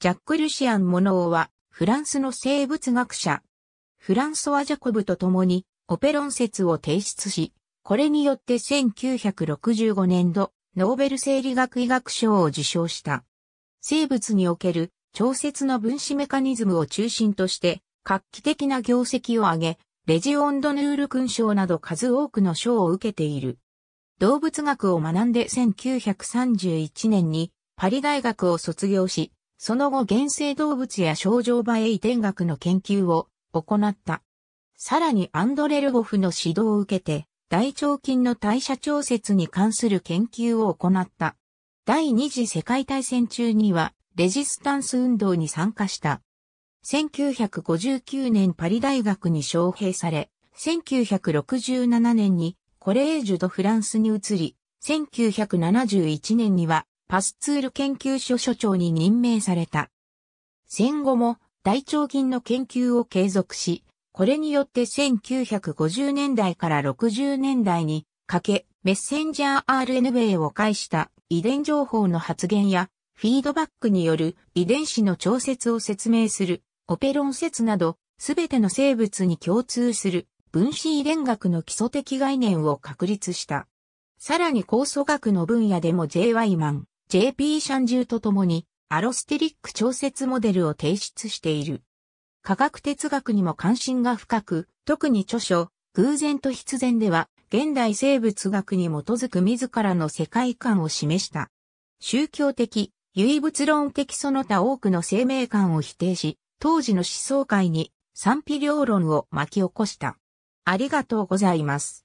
ジャック・ルシアン・モノオは、フランスの生物学者、フランソワ・ジャコブと共に、オペロン説を提出し、これによって1965年度、ノーベル生理学医学賞を受賞した。生物における調節の分子メカニズムを中心として、画期的な業績を上げ、レジオンドヌール勲章など数多くの賞を受けている。動物学を学んで1931年にパリ大学を卒業し、その後原生動物や症状場へ移転学の研究を行った。さらにアンドレルゴフの指導を受けて、大腸菌の代謝調節に関する研究を行った。第二次世界大戦中には、レジスタンス運動に参加した。1959年パリ大学に招聘され、1967年にコレージュ・ド・フランスに移り、1971年にはパスツール研究所所長に任命された。戦後も大腸菌の研究を継続し、これによって1950年代から60年代にかけ、メッセンジャー RNA を介した遺伝情報の発現やフィードバックによる遺伝子の調節を説明するオペロン説など、すべての生物に共通する分子遺伝学の基礎的概念を確立した。さらに酵素学の分野でも J.Y. マン、JP シャンジューと共にアロステリック調節モデルを提出している。科学哲学にも関心が深く、特に著書、偶然と必然では、現代生物学に基づく自らの世界観を示した。宗教的、唯物論的その他多くの生命観を否定し、当時の思想界に賛否両論を巻き起こした。ありがとうございます。